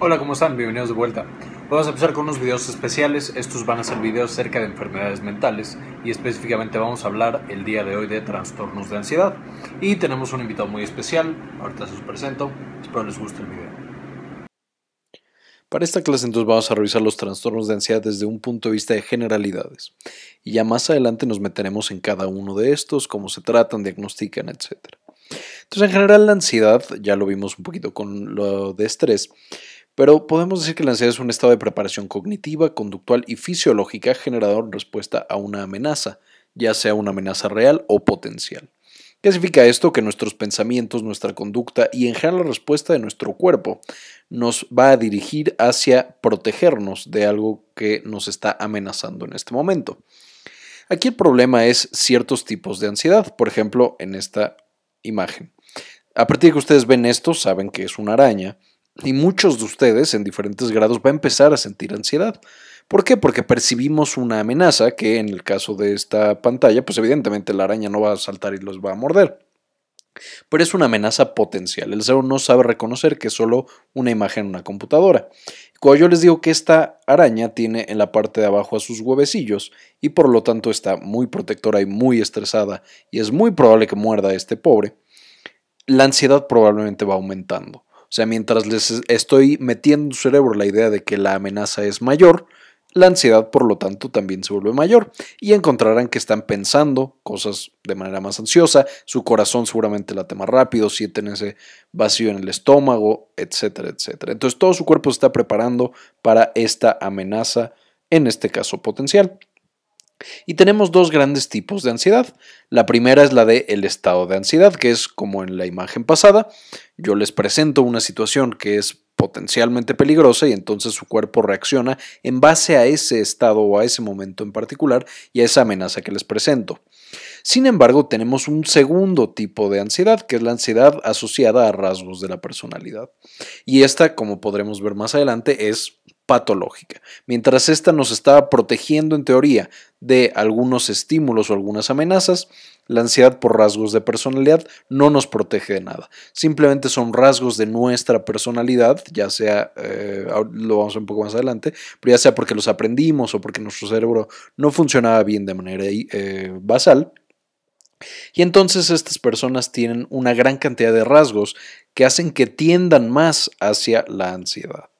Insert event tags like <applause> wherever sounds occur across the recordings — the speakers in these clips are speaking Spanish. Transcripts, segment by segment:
Hola, ¿cómo están? Bienvenidos de vuelta. Vamos a empezar con unos videos especiales. Estos van a ser videos acerca de enfermedades mentales y específicamente vamos a hablar el día de hoy de trastornos de ansiedad. Y tenemos un invitado muy especial, ahorita se los presento. Espero les guste el video. Para esta clase entonces vamos a revisar los trastornos de ansiedad desde un punto de vista de generalidades y ya más adelante nos meteremos en cada uno de estos, cómo se tratan, diagnostican, etc. Entonces en general la ansiedad, ya lo vimos un poquito con lo de estrés, pero podemos decir que la ansiedad es un estado de preparación cognitiva, conductual y fisiológica generador en respuesta a una amenaza, ya sea una amenaza real o potencial. ¿Qué significa esto? Que nuestros pensamientos, nuestra conducta y en general la respuesta de nuestro cuerpo nos va a dirigir hacia protegernos de algo que nos está amenazando en este momento. Aquí el problema es ciertos tipos de ansiedad, por ejemplo, en esta imagen. A partir de que ustedes ven esto, saben que es una araña y muchos de ustedes, en diferentes grados, va a empezar a sentir ansiedad. ¿Por qué? Porque percibimos una amenaza que en el caso de esta pantalla, pues evidentemente la araña no va a saltar y los va a morder. Pero es una amenaza potencial. El cerebro no sabe reconocer que es solo una imagen en una computadora. Cuando yo les digo que esta araña tiene en la parte de abajo a sus huevecillos y por lo tanto está muy protectora y muy estresada y es muy probable que muerda a este pobre, la ansiedad probablemente va aumentando. O sea, mientras les estoy metiendo en su cerebro la idea de que la amenaza es mayor, la ansiedad, por lo tanto, también se vuelve mayor y encontrarán que están pensando cosas de manera más ansiosa, su corazón seguramente late más rápido, sienten ese vacío en el estómago, etcétera, etcétera. Entonces, todo su cuerpo se está preparando para esta amenaza, en este caso potencial. Y tenemos dos grandes tipos de ansiedad. La primera es la de el estado de ansiedad, que es como en la imagen pasada. Yo les presento una situación que es potencialmente peligrosa y entonces su cuerpo reacciona en base a ese estado o a ese momento en particular y a esa amenaza que les presento. Sin embargo, tenemos un segundo tipo de ansiedad, que es la ansiedad asociada a rasgos de la personalidad. Y esta, como podremos ver más adelante, es patológica, mientras esta nos estaba protegiendo en teoría de algunos estímulos o algunas amenazas, la ansiedad por rasgos de personalidad no nos protege de nada. Simplemente son rasgos de nuestra personalidad, ya sea, eh, lo vamos un poco más adelante, pero ya sea porque los aprendimos o porque nuestro cerebro no funcionaba bien de manera eh, basal. Y entonces estas personas tienen una gran cantidad de rasgos que hacen que tiendan más hacia la ansiedad.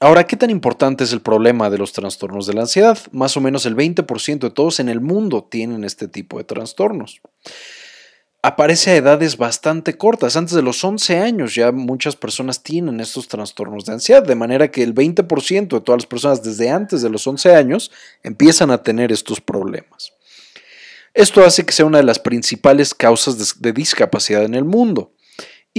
Ahora, ¿qué tan importante es el problema de los trastornos de la ansiedad? Más o menos el 20% de todos en el mundo tienen este tipo de trastornos. Aparece a edades bastante cortas, antes de los 11 años ya muchas personas tienen estos trastornos de ansiedad, de manera que el 20% de todas las personas desde antes de los 11 años empiezan a tener estos problemas. Esto hace que sea una de las principales causas de discapacidad en el mundo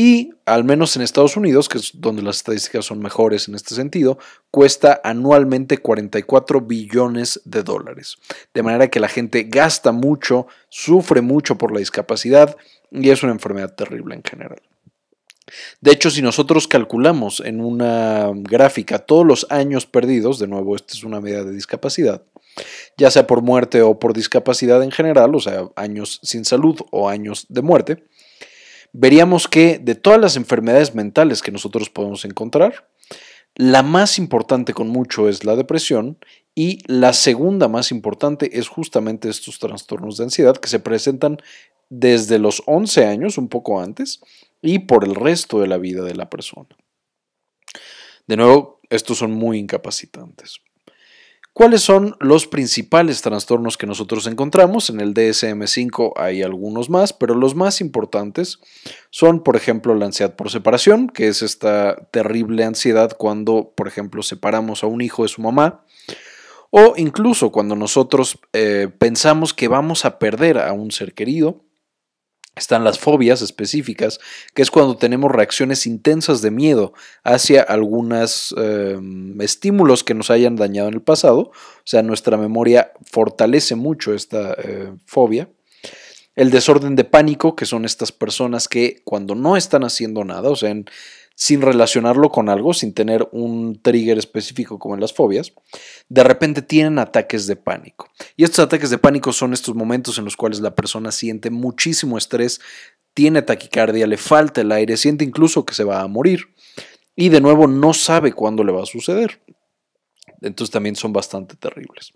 y al menos en Estados Unidos, que es donde las estadísticas son mejores en este sentido, cuesta anualmente 44 billones de dólares. De manera que la gente gasta mucho, sufre mucho por la discapacidad y es una enfermedad terrible en general. De hecho, si nosotros calculamos en una gráfica todos los años perdidos, de nuevo, esta es una medida de discapacidad, ya sea por muerte o por discapacidad en general, o sea, años sin salud o años de muerte, veríamos que de todas las enfermedades mentales que nosotros podemos encontrar, la más importante con mucho es la depresión y la segunda más importante es justamente estos trastornos de ansiedad que se presentan desde los 11 años, un poco antes, y por el resto de la vida de la persona. De nuevo, estos son muy incapacitantes. ¿Cuáles son los principales trastornos que nosotros encontramos? En el DSM5 hay algunos más, pero los más importantes son, por ejemplo, la ansiedad por separación, que es esta terrible ansiedad cuando, por ejemplo, separamos a un hijo de su mamá, o incluso cuando nosotros eh, pensamos que vamos a perder a un ser querido, están las fobias específicas, que es cuando tenemos reacciones intensas de miedo hacia algunos em, estímulos que nos hayan dañado en el pasado. O sea, nuestra memoria fortalece mucho esta eh, fobia. El desorden de pánico, que son estas personas que cuando no están haciendo nada, o sea, en, sin relacionarlo con algo, sin tener un trigger específico como en las fobias, de repente tienen ataques de pánico. Y estos ataques de pánico son estos momentos en los cuales la persona siente muchísimo estrés, tiene taquicardia, le falta el aire, siente incluso que se va a morir y de nuevo no sabe cuándo le va a suceder. Entonces también son bastante terribles.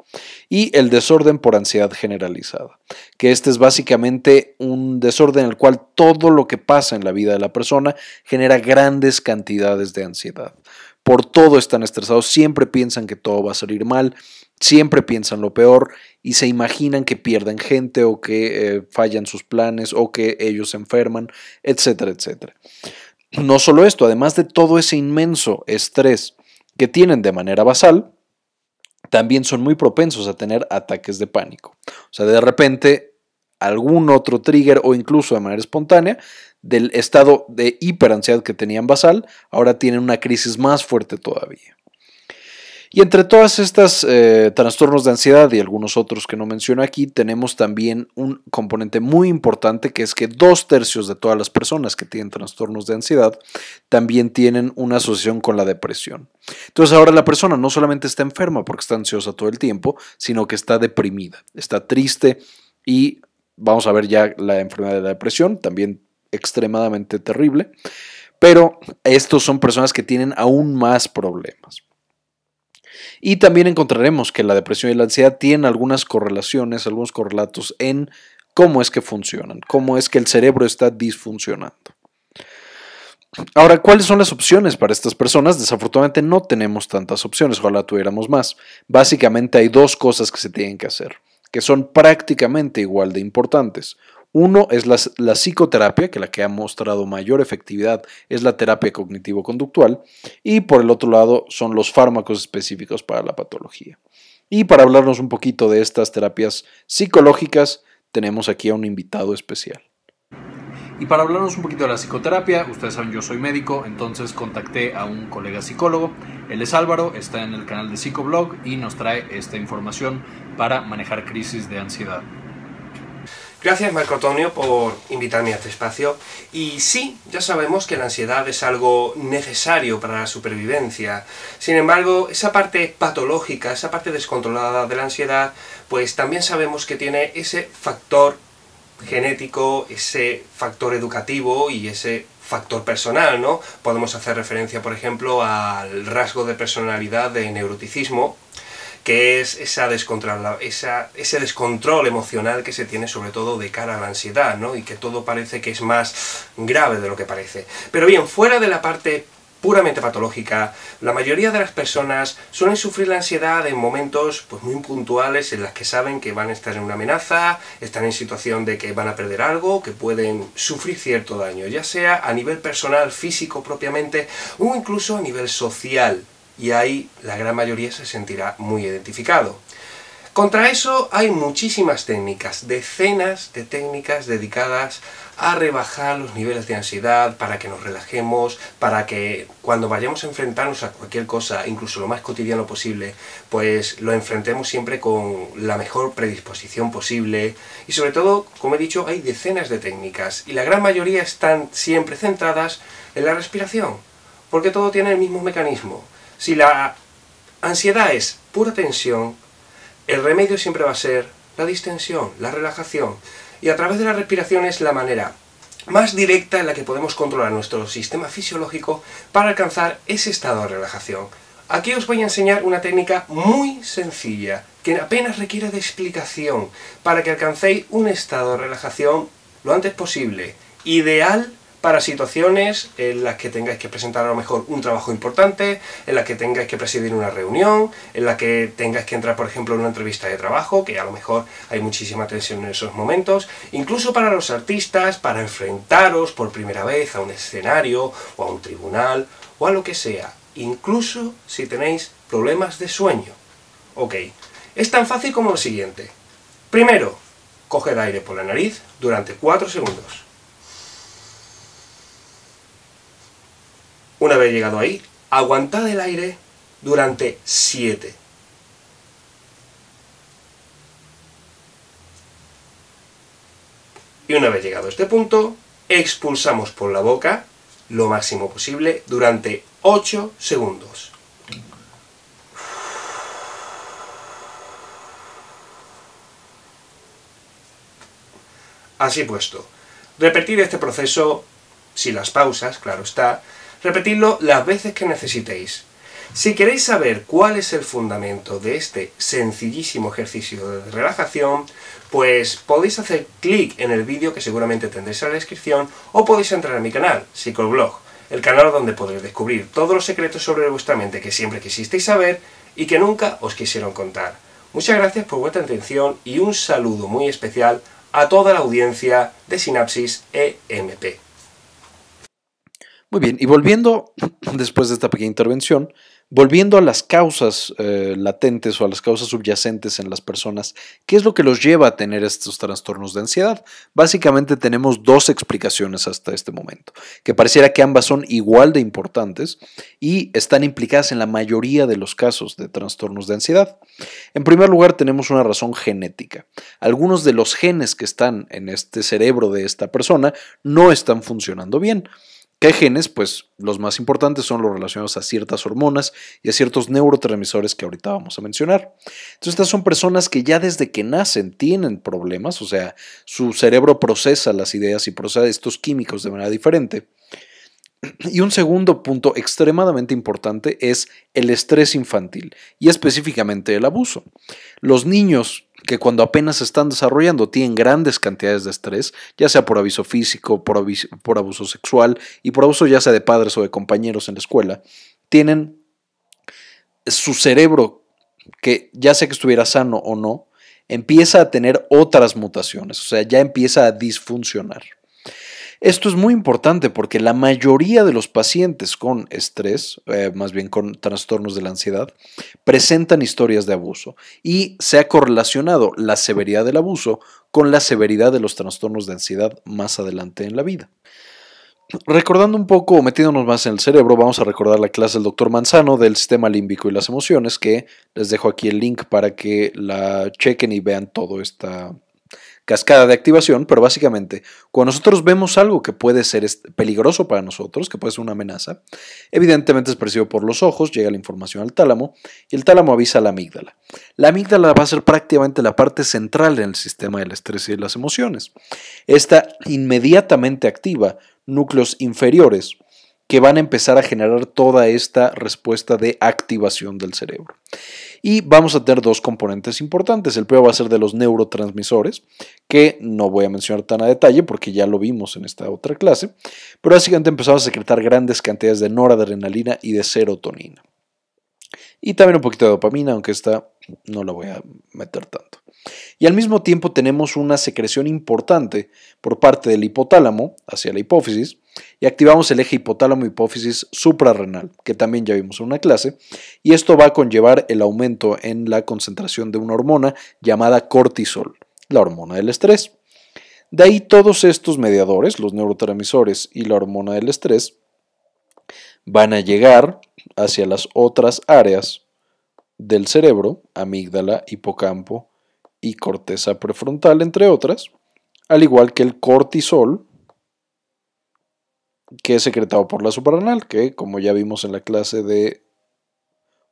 Y el desorden por ansiedad generalizada, que este es básicamente un desorden en el cual todo lo que pasa en la vida de la persona genera grandes cantidades de ansiedad. Por todo están estresados, siempre piensan que todo va a salir mal, siempre piensan lo peor y se imaginan que pierden gente o que eh, fallan sus planes o que ellos se enferman, etcétera, etcétera. No solo esto, además de todo ese inmenso estrés que tienen de manera basal también son muy propensos a tener ataques de pánico. O sea, de repente algún otro trigger o incluso de manera espontánea del estado de hiperansiedad que tenían basal, ahora tienen una crisis más fuerte todavía. Y entre todas estas eh, trastornos de ansiedad y algunos otros que no menciono aquí, tenemos también un componente muy importante que es que dos tercios de todas las personas que tienen trastornos de ansiedad también tienen una asociación con la depresión. Entonces ahora la persona no solamente está enferma porque está ansiosa todo el tiempo, sino que está deprimida, está triste y vamos a ver ya la enfermedad de la depresión, también extremadamente terrible, pero estos son personas que tienen aún más problemas. Y también encontraremos que la depresión y la ansiedad tienen algunas correlaciones, algunos correlatos en cómo es que funcionan, cómo es que el cerebro está disfuncionando. Ahora, ¿cuáles son las opciones para estas personas? Desafortunadamente no tenemos tantas opciones, ojalá tuviéramos más. Básicamente hay dos cosas que se tienen que hacer, que son prácticamente igual de importantes. Uno es la, psicoterapia, que la que ha mostrado mayor efectividad es la terapia cognitivo-conductual, y por el otro lado son los fármacos específicos para la patología. Y para hablarnos un poquito de estas terapias psicológicas, tenemos aquí a un invitado especial. Y para hablarnos un poquito de la psicoterapia, ustedes saben, yo soy médico, entonces contacté a un colega psicólogo. Él es Álvaro, está en el canal de Psicoblog y nos trae esta información para manejar crisis de ansiedad. Gracias Marco Antonio por invitarme a este espacio. Y sí, ya sabemos que la ansiedad es algo necesario para la supervivencia. Sin embargo, esa parte patológica, esa parte descontrolada de la ansiedad, pues también sabemos que tiene ese factor genético, ese factor educativo y ese factor personal, ¿no? Podemos hacer referencia, por ejemplo, al rasgo de personalidad de neuroticismo, que es esa descontrol, ese descontrol emocional que se tiene sobre todo de cara a la ansiedad, ¿no? Y que todo parece que es más grave de lo que parece. Pero bien, fuera de la parte puramente patológica, la mayoría de las personas suelen sufrir la ansiedad en momentos pues, muy puntuales en las que saben que van a estar en una amenaza, están en situación de que van a perder algo, que pueden sufrir cierto daño, ya sea a nivel personal, físico propiamente, o incluso a nivel social y ahí la gran mayoría se sentirá muy identificado. Contra eso hay muchísimas técnicas, decenas de técnicas dedicadas a rebajar los niveles de ansiedad, para que nos relajemos, para que cuando vayamos a enfrentarnos a cualquier cosa, incluso lo más cotidiano posible, pues lo enfrentemos siempre con la mejor predisposición posible. Y sobre todo, como he dicho, hay decenas de técnicas y la gran mayoría están siempre centradas en la respiración, porque todo tiene el mismo mecanismo. Si la ansiedad es pura tensión, el remedio siempre va a ser la distensión, la relajación. Y a través de la respiración es la manera más directa en la que podemos controlar nuestro sistema fisiológico para alcanzar ese estado de relajación. Aquí os voy a enseñar una técnica muy sencilla, que apenas requiere de explicación, para que alcancéis un estado de relajación lo antes posible, ideal para situaciones en las que tengáis que presentar a lo mejor un trabajo importante, en las que tengáis que presidir una reunión, en la que tengáis que entrar, por ejemplo, en una entrevista de trabajo, que a lo mejor hay muchísima tensión en esos momentos, incluso para los artistas, para enfrentaros por primera vez a un escenario o a un tribunal o a lo que sea, incluso si tenéis problemas de sueño. Ok, es tan fácil como lo siguiente. Primero, coged aire por la nariz durante 4 segundos. llegado ahí. Aguantad el aire durante 7. Y una vez llegado a este punto, expulsamos por la boca lo máximo posible durante 8 segundos. Así puesto, repetir este proceso, sin las pausas, claro está, Repetidlo las veces que necesitéis. Si queréis saber cuál es el fundamento de este sencillísimo ejercicio de relajación, pues podéis hacer clic en el vídeo que seguramente tendréis en la descripción o podéis entrar a mi canal, Psicoblog, el canal donde podéis descubrir todos los secretos sobre vuestra mente que siempre quisisteis saber y que nunca os quisieron contar. Muchas gracias por vuestra atención y un saludo muy especial a toda la audiencia de Sinapsis EMP. Muy bien, y volviendo, <clears throat> después de esta pequeña intervención, volviendo a las causas eh, latentes o a las causas subyacentes en las personas, ¿qué es lo que los lleva a tener estos trastornos de ansiedad? Básicamente tenemos dos explicaciones hasta este momento, que pareciera que ambas son igual de importantes y están implicadas en la mayoría de los casos de trastornos de ansiedad. En primer lugar, tenemos una razón genética. Algunos de los genes que están en este cerebro de esta persona no están funcionando bien que genes, pues los más importantes son los relacionados a ciertas hormonas y a ciertos neurotransmisores que ahorita vamos a mencionar. Entonces, estas son personas que ya desde que nacen tienen problemas, o sea, su cerebro procesa las ideas y procesa estos químicos de manera diferente. Y un segundo punto extremadamente importante es el estrés infantil y específicamente el abuso. Los niños que cuando apenas están desarrollando tienen grandes cantidades de estrés, ya sea por aviso físico, por abuso sexual y por abuso ya sea de padres o de compañeros en la escuela, tienen su cerebro, que ya sea que estuviera sano o no, empieza a tener otras mutaciones, o sea, ya empieza a disfuncionar. Esto es muy importante porque la mayoría de los pacientes con estrés, eh, más bien con trastornos de la ansiedad, presentan historias de abuso y se ha correlacionado la severidad del abuso con la severidad de los trastornos de ansiedad más adelante en la vida. Recordando un poco metiéndonos más en el cerebro, vamos a recordar la clase del doctor Manzano del sistema límbico y las emociones, que les dejo aquí el link para que la chequen y vean todo esta, cascada de activación, pero básicamente, cuando nosotros vemos algo que puede ser peligroso para nosotros, que puede ser una amenaza, evidentemente es percibido por los ojos, llega la información al tálamo y el tálamo avisa a la amígdala. La amígdala va a ser prácticamente la parte central en el sistema del estrés y de las emociones. Esta inmediatamente activa núcleos inferiores que van a empezar a generar toda esta respuesta de activación del cerebro. Y vamos a tener dos componentes importantes. El primero va a ser de los neurotransmisores, que no voy a mencionar tan a detalle porque ya lo vimos en esta otra clase, pero básicamente empezamos a secretar grandes cantidades de noradrenalina y de serotonina. Y también un poquito de dopamina, aunque esta no la voy a meter tanto. Y al mismo tiempo tenemos una secreción importante por parte del hipotálamo hacia la hipófisis, y activamos el eje hipotálamo hipófisis suprarrenal, que también ya vimos en una clase, y esto va a conllevar el aumento en la concentración de una hormona llamada cortisol, la hormona del estrés. De ahí todos estos mediadores, los neurotransmisores y la hormona del estrés, van a llegar hacia las otras áreas del cerebro, amígdala, hipocampo y corteza prefrontal, entre otras, al igual que el cortisol, que es secretado por la suprarrenal, que como ya vimos en la clase de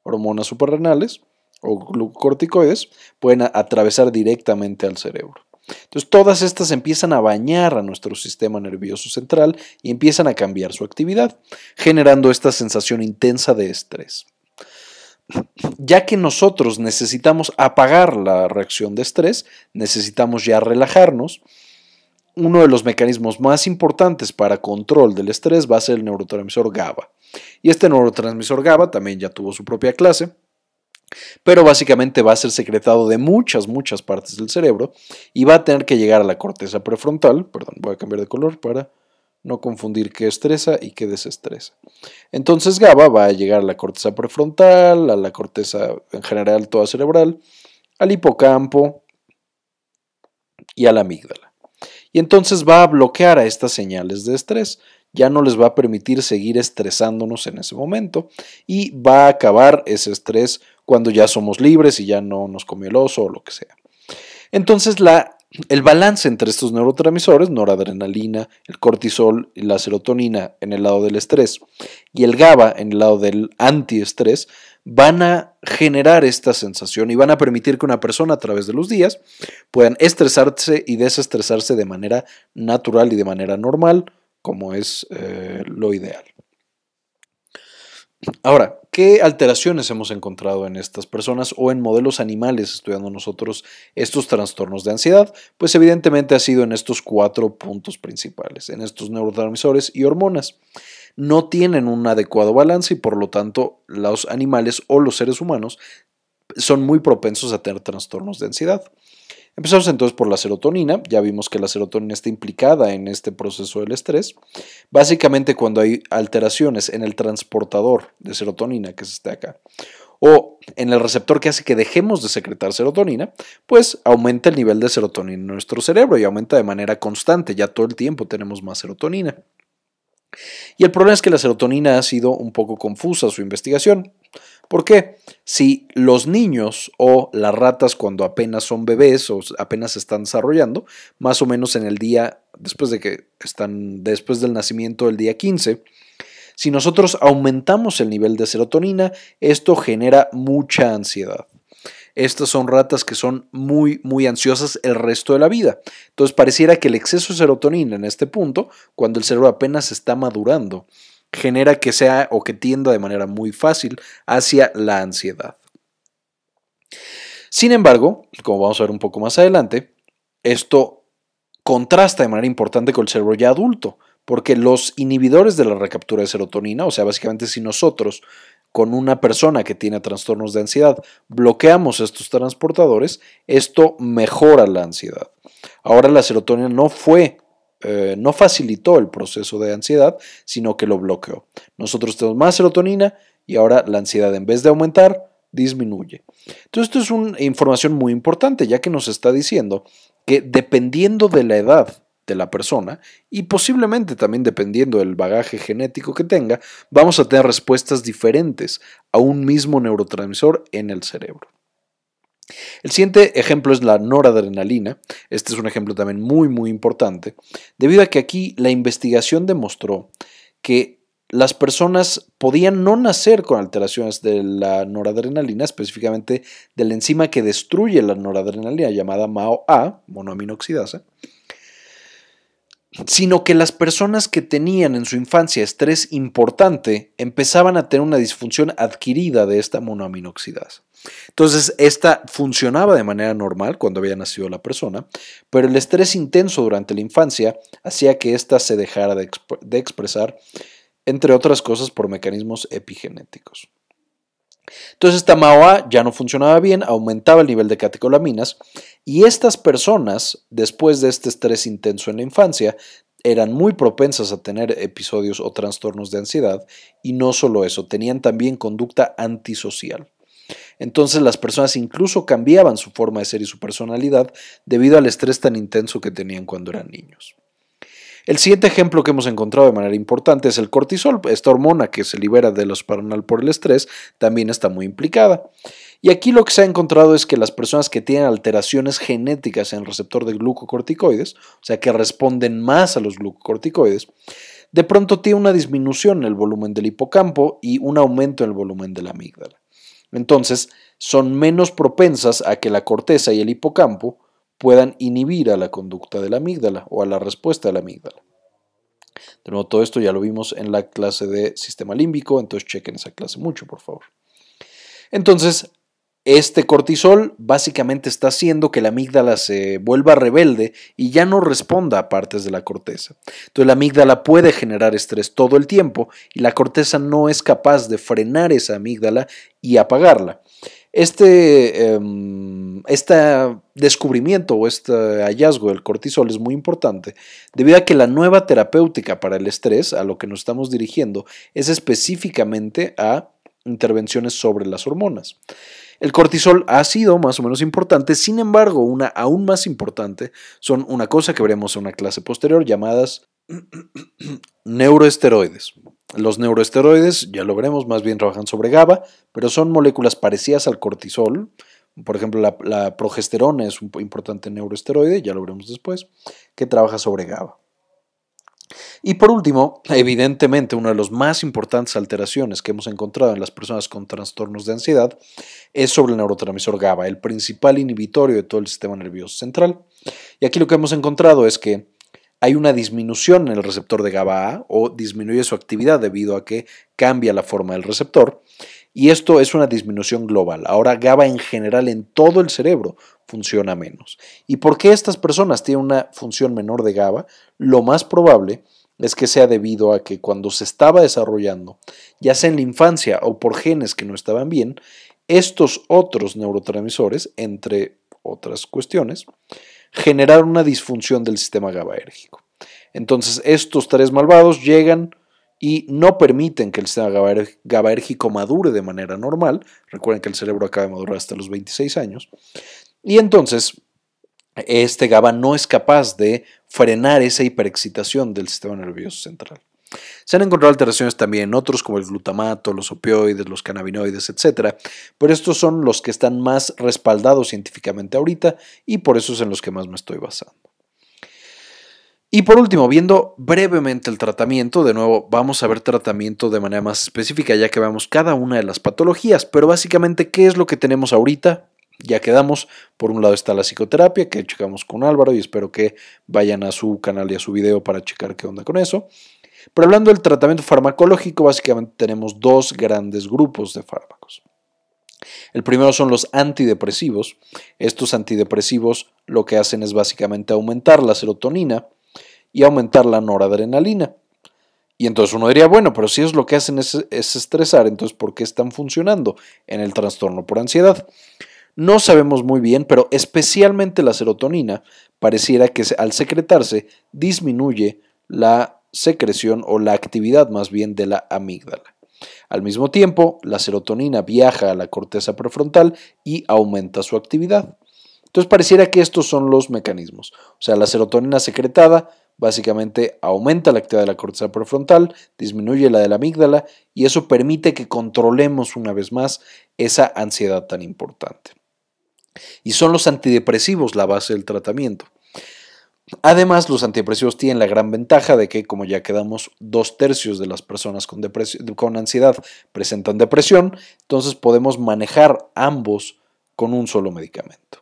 hormonas suprarrenales o glucocorticoides, pueden atravesar directamente al cerebro. Entonces, todas estas empiezan a bañar a nuestro sistema nervioso central y empiezan a cambiar su actividad, generando esta sensación intensa de estrés. Ya que nosotros necesitamos apagar la reacción de estrés, necesitamos ya relajarnos uno de los mecanismos más importantes para control del estrés va a ser el neurotransmisor GABA. Y este neurotransmisor GABA también ya tuvo su propia clase, pero básicamente va a ser secretado de muchas, muchas partes del cerebro y va a tener que llegar a la corteza prefrontal. Perdón, voy a cambiar de color para no confundir qué estresa y qué desestresa. Entonces GABA va a llegar a la corteza prefrontal, a la corteza en general toda cerebral, al hipocampo y a la amígdala y entonces va a bloquear a estas señales de estrés. Ya no les va a permitir seguir estresándonos en ese momento y va a acabar ese estrés cuando ya somos libres y ya no nos come el oso o lo que sea. Entonces la el balance entre estos neurotransmisores, noradrenalina, el cortisol y la serotonina en el lado del estrés y el GABA en el lado del antiestrés, van a generar esta sensación y van a permitir que una persona a través de los días puedan estresarse y desestresarse de manera natural y de manera normal, como es eh, lo ideal. Ahora, ¿qué alteraciones hemos encontrado en estas personas o en modelos animales estudiando nosotros estos trastornos de ansiedad? Pues evidentemente ha sido en estos cuatro puntos principales, en estos neurotransmisores y hormonas. No tienen un adecuado balance y por lo tanto los animales o los seres humanos son muy propensos a tener trastornos de ansiedad. Empezamos entonces por la serotonina, ya vimos que la serotonina está implicada en este proceso del estrés. Básicamente cuando hay alteraciones en el transportador de serotonina, que es este acá, o en el receptor que hace que dejemos de secretar serotonina, pues aumenta el nivel de serotonina en nuestro cerebro y aumenta de manera constante, ya todo el tiempo tenemos más serotonina. Y el problema es que la serotonina ha sido un poco confusa su investigación. ¿Por qué? Si los niños o las ratas cuando apenas son bebés o apenas se están desarrollando, más o menos en el día después de que están después del nacimiento del día 15, si nosotros aumentamos el nivel de serotonina, esto genera mucha ansiedad. Estas son ratas que son muy, muy ansiosas el resto de la vida. Entonces pareciera que el exceso de serotonina en este punto, cuando el cerebro apenas está madurando, genera que sea o que tienda de manera muy fácil hacia la ansiedad. Sin embargo, como vamos a ver un poco más adelante, esto contrasta de manera importante con el cerebro ya adulto, porque los inhibidores de la recaptura de serotonina, o sea, básicamente si nosotros con una persona que tiene trastornos de ansiedad bloqueamos estos transportadores, esto mejora la ansiedad. Ahora la serotonina no fue eh, no facilitó el proceso de ansiedad, sino que lo bloqueó. Nosotros tenemos más serotonina y ahora la ansiedad en vez de aumentar, disminuye. Entonces, esto es una información muy importante, ya que nos está diciendo que dependiendo de la edad de la persona y posiblemente también dependiendo del bagaje genético que tenga, vamos a tener respuestas diferentes a un mismo neurotransmisor en el cerebro. El siguiente ejemplo es la noradrenalina. Este es un ejemplo también muy, muy importante, debido a que aquí la investigación demostró que las personas podían no nacer con alteraciones de la noradrenalina, específicamente de la enzima que destruye la noradrenalina llamada MAO-A, monoaminoxidasa, sino que las personas que tenían en su infancia estrés importante empezaban a tener una disfunción adquirida de esta monoaminoxidasa. Entonces, esta funcionaba de manera normal cuando había nacido la persona, pero el estrés intenso durante la infancia hacía que esta se dejara de, expresar, entre otras cosas, por mecanismos epigenéticos. Entonces, esta MAOA ya no funcionaba bien, aumentaba el nivel de catecolaminas y estas personas, después de este estrés intenso en la infancia, eran muy propensas a tener episodios o trastornos de ansiedad y no solo eso, tenían también conducta antisocial. Entonces las personas incluso cambiaban su forma de ser y su personalidad debido al estrés tan intenso que tenían cuando eran niños. El siguiente ejemplo que hemos encontrado de manera importante es el cortisol. Esta hormona que se libera de los paranal por el estrés también está muy implicada. Y aquí lo que se ha encontrado es que las personas que tienen alteraciones genéticas en el receptor de glucocorticoides, o sea, que responden más a los glucocorticoides, de pronto tienen una disminución en el volumen del hipocampo y un aumento en el volumen de la amígdala. Entonces, son menos propensas a que la corteza y el hipocampo puedan inhibir a la conducta de la amígdala o a la respuesta de la amígdala. De nuevo, todo esto ya lo vimos en la clase de sistema límbico, entonces chequen esa clase mucho, por favor. Entonces, este cortisol básicamente está haciendo que la amígdala se vuelva rebelde y ya no responda a partes de la corteza. Entonces la amígdala puede generar estrés todo el tiempo y la corteza no es capaz de frenar esa amígdala y apagarla. Este, em, este, descubrimiento o este hallazgo del cortisol es muy importante debido a que la nueva terapéutica para el estrés a lo que nos estamos dirigiendo es específicamente a intervenciones sobre las hormonas. El cortisol ha sido más o menos importante, sin embargo, una aún más importante son una cosa que veremos en una clase posterior llamadas <clears throat> neuroesteroides. Los neuroesteroides, ya lo veremos, más bien trabajan sobre GABA, pero son moléculas parecidas al cortisol. Por ejemplo, la, la progesterona es un importante neuroesteroide, ya lo veremos después, que trabaja sobre GABA. Y por último, evidentemente, una de las más importantes alteraciones que hemos encontrado en las personas con trastornos de ansiedad es sobre el neurotransmisor GABA, el principal inhibitorio de todo el sistema nervioso central. Y aquí lo que hemos encontrado es que hay una disminución en el receptor de GABA A o disminuye su actividad debido a que cambia la forma del receptor y esto es una disminución global. Ahora GABA en general en todo el cerebro funciona menos. ¿Y por qué estas personas tienen una función menor de GABA? Lo más probable es que sea debido a que cuando se estaba desarrollando, ya sea en la infancia o por genes que no estaban bien, estos otros neurotransmisores, entre otras cuestiones, generaron una disfunción del sistema GABAérgico. Entonces, estos tres malvados llegan, y no permiten que el sistema GABAérgico madure de manera normal. Recuerden que el cerebro acaba de madurar hasta los 26 años. Y entonces, este GABA no es capaz de frenar esa hiperexcitación del sistema nervioso central. Se han encontrado alteraciones también en otros como el glutamato, los opioides, los cannabinoides, etc. pero estos son los que están más respaldados científicamente ahorita y por eso es en los que más me estoy basando. Y por último, viendo brevemente el tratamiento, de nuevo vamos a ver tratamiento de manera más específica ya que vemos cada una de las patologías, pero básicamente qué es lo que tenemos ahorita. Ya quedamos, por un lado está la psicoterapia que checamos con Álvaro y espero que vayan a su canal y a su video para checar qué onda con eso. Pero hablando del tratamiento farmacológico, básicamente tenemos dos grandes grupos de fármacos. El primero son los antidepresivos. Estos antidepresivos lo que hacen es básicamente aumentar la serotonina, y aumentar la noradrenalina. Y entonces uno diría, bueno, pero si es lo que hacen es, estresar, entonces ¿por qué están funcionando en el trastorno por ansiedad? No sabemos muy bien, pero especialmente la serotonina pareciera que al secretarse disminuye la secreción o la actividad más bien de la amígdala. Al mismo tiempo, la serotonina viaja a la corteza prefrontal y aumenta su actividad. Entonces pareciera que estos son los mecanismos, o sea, la serotonina secretada Básicamente aumenta la actividad de la corteza prefrontal, disminuye la de la amígdala y eso permite que controlemos una vez más esa ansiedad tan importante. Y son los antidepresivos la base del tratamiento. Además, los antidepresivos tienen la gran ventaja de que, como ya quedamos, dos tercios de las personas con, con, ansiedad presentan depresión, entonces podemos manejar ambos con un solo medicamento.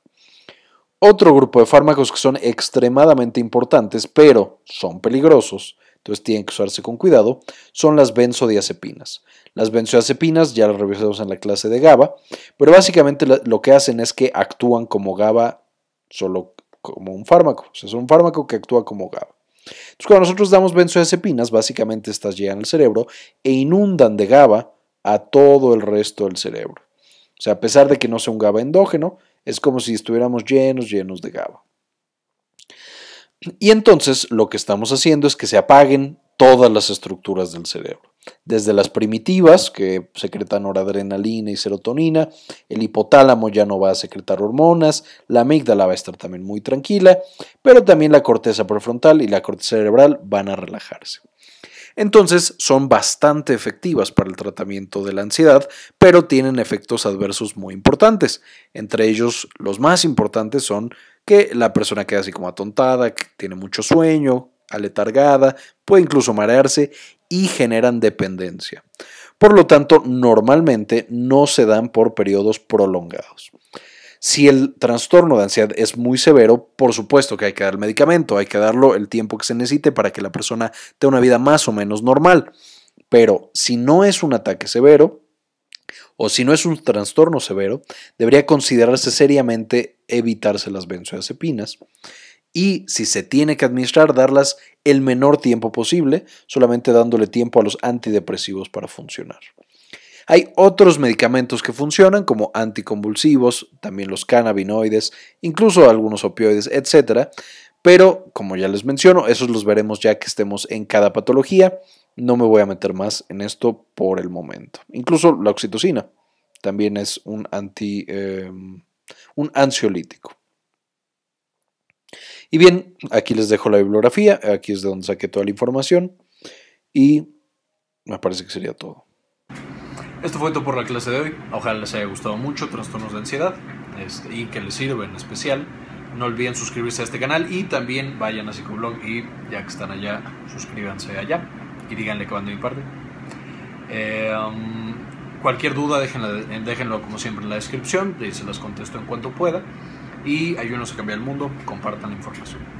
Otro grupo de fármacos que son extremadamente importantes, pero son peligrosos, entonces tienen que usarse con cuidado, son las benzodiazepinas. Las benzodiazepinas ya las revisamos en la clase de GABA, pero básicamente lo que hacen es que actúan como GABA solo como un fármaco, o sea, es un fármaco que actúa como GABA. Entonces, cuando nosotros damos benzodiazepinas, básicamente estas llegan al cerebro e inundan de GABA a todo el resto del cerebro. O sea, a pesar de que no sea un GABA endógeno, es como si estuviéramos llenos, llenos de GABA. Y entonces lo que estamos haciendo es que se apaguen todas las estructuras del cerebro, desde las primitivas, que secretan noradrenalina y serotonina, el hipotálamo ya no va a secretar hormonas, la amígdala va a estar también muy tranquila, pero también la corteza prefrontal y la corteza cerebral van a relajarse entonces son bastante efectivas para el tratamiento de la ansiedad, pero tienen efectos adversos muy importantes. Entre ellos, los más importantes son que la persona queda así como atontada, que tiene mucho sueño, aletargada, puede incluso marearse y generan dependencia. Por lo tanto, normalmente no se dan por periodos prolongados. Si el trastorno de ansiedad es muy severo, por supuesto que hay que dar el medicamento, hay que darlo el tiempo que se necesite para que la persona tenga una vida más o menos normal. Pero si no es un ataque severo, o si no es un trastorno severo, debería considerarse seriamente evitarse las benzodiazepinas. Y si se tiene que administrar, darlas el menor tiempo posible, solamente dándole tiempo a los antidepresivos para funcionar. Hay otros medicamentos que funcionan como anticonvulsivos, también los cannabinoides, incluso algunos opioides, etc. Pero, como ya les menciono, esos los veremos ya que estemos en cada patología. No me voy a meter más en esto por el momento. Incluso la oxitocina también es un, anti, em, un ansiolítico. Y bien, aquí les dejo la bibliografía, aquí es de donde saqué toda la información y me parece que sería todo. Esto fue todo por la clase de hoy. Ojalá les haya gustado mucho Trastornos de Ansiedad este, y que les sirva en especial. No olviden suscribirse a este canal y también vayan a Psicoblog y ya que están allá, suscríbanse allá y díganle que van de mi parte. Eh, um, cualquier duda déjenla, eh, déjenlo como siempre en la descripción y se las contesto en cuanto pueda. Y ayúdenos a cambiar el mundo, compartan la información.